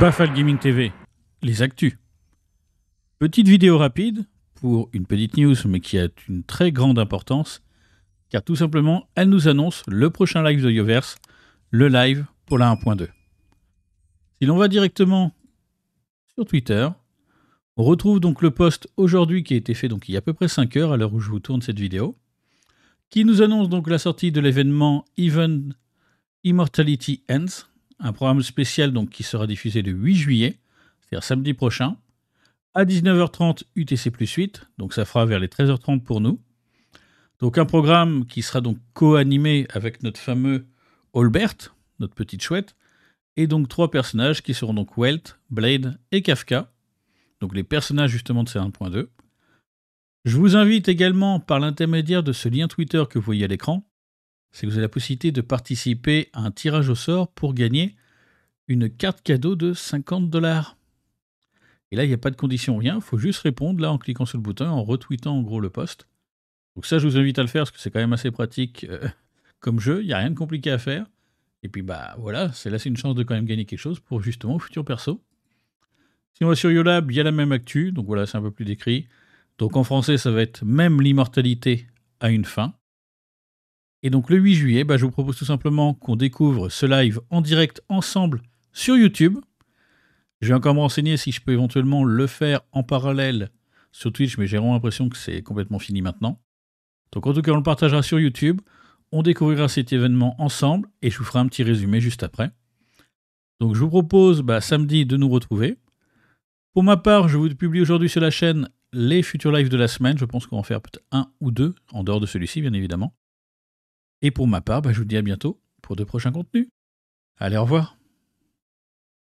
Bafal Gaming TV, les actus. Petite vidéo rapide pour une petite news, mais qui a une très grande importance, car tout simplement, elle nous annonce le prochain live de Yoverse, le live pour la 1.2. Si l'on va directement sur Twitter, on retrouve donc le post aujourd'hui qui a été fait donc il y a à peu près 5 heures à l'heure où je vous tourne cette vidéo qui nous annonce donc la sortie de l'événement Even Immortality Ends, un programme spécial donc qui sera diffusé le 8 juillet, c'est-à-dire samedi prochain, à 19h30 UTC plus 8, donc ça fera vers les 13h30 pour nous. Donc un programme qui sera donc co-animé avec notre fameux Albert, notre petite chouette, et donc trois personnages qui seront donc Welt, Blade et Kafka, donc les personnages justement de C1.2. Je vous invite également, par l'intermédiaire de ce lien Twitter que vous voyez à l'écran, c'est que vous avez la possibilité de participer à un tirage au sort pour gagner une carte cadeau de 50 dollars. Et là, il n'y a pas de condition, rien. Il faut juste répondre là en cliquant sur le bouton, en retweetant en gros le post. Donc ça, je vous invite à le faire parce que c'est quand même assez pratique euh, comme jeu. Il n'y a rien de compliqué à faire. Et puis bah voilà, c'est là c'est une chance de quand même gagner quelque chose pour justement futur perso. Si on va sur Yolab, il y a la même actu, donc voilà, c'est un peu plus décrit. Donc en français, ça va être même l'immortalité à une fin. Et donc le 8 juillet, bah, je vous propose tout simplement qu'on découvre ce live en direct ensemble sur YouTube. Je vais encore me renseigner si je peux éventuellement le faire en parallèle sur Twitch, mais j'ai vraiment l'impression que c'est complètement fini maintenant. Donc en tout cas, on le partagera sur YouTube, on découvrira cet événement ensemble et je vous ferai un petit résumé juste après. Donc je vous propose bah, samedi de nous retrouver. Pour ma part, je vous publie aujourd'hui sur la chaîne les futurs lives de la semaine. Je pense qu'on va en faire peut-être un ou deux, en dehors de celui-ci, bien évidemment. Et pour ma part, bah, je vous dis à bientôt pour de prochains contenus. Allez, au revoir